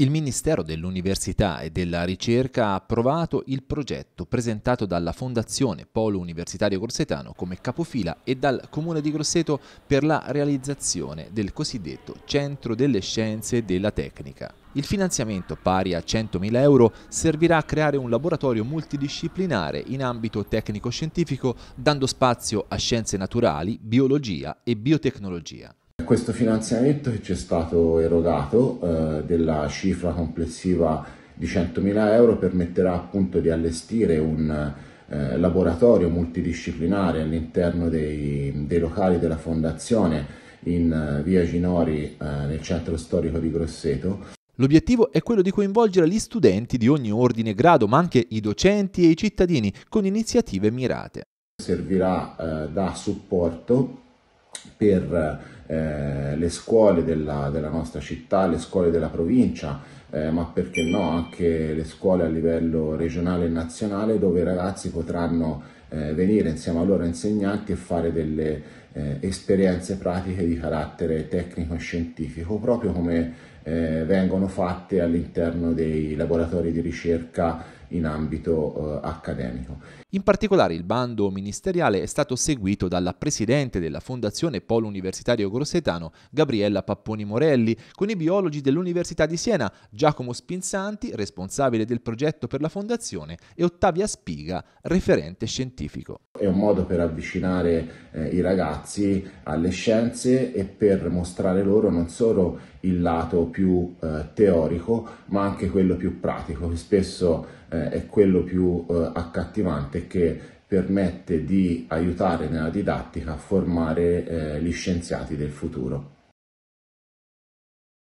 Il Ministero dell'Università e della Ricerca ha approvato il progetto presentato dalla Fondazione Polo Universitario Grossetano come capofila e dal Comune di Grosseto per la realizzazione del cosiddetto Centro delle Scienze e della Tecnica. Il finanziamento, pari a 100.000 euro, servirà a creare un laboratorio multidisciplinare in ambito tecnico-scientifico, dando spazio a scienze naturali, biologia e biotecnologia questo finanziamento che ci è stato erogato eh, della cifra complessiva di 100.000 euro permetterà appunto di allestire un eh, laboratorio multidisciplinare all'interno dei, dei, locali della fondazione in eh, via Ginori eh, nel centro storico di Grosseto. L'obiettivo è quello di coinvolgere gli studenti di ogni ordine e grado, ma anche i docenti e i cittadini, con iniziative mirate. Servirà eh, da supporto per eh, le scuole della, della, nostra città, le scuole della provincia, eh, ma perché no anche le scuole a livello regionale e nazionale dove i ragazzi potranno eh, venire insieme ai loro insegnanti e fare delle eh, esperienze pratiche di carattere tecnico-scientifico, e proprio come eh, vengono fatte all'interno dei laboratori di ricerca in ambito eh, accademico. In particolare il bando ministeriale è stato seguito dalla presidente della Fondazione Polo Universitario Grossetano, Gabriella Papponi Morelli, con i biologi dell'Università di Siena, Giacomo Spinzanti, responsabile del progetto per la Fondazione, e Ottavia Spiga, referente scientifico. È un modo per avvicinare eh, i ragazzi ragazzi alle scienze e per mostrare loro non solo il lato più eh, teorico ma anche quello più pratico che spesso eh, è quello più eh, accattivante che permette di aiutare nella didattica a formare eh, gli scienziati del futuro.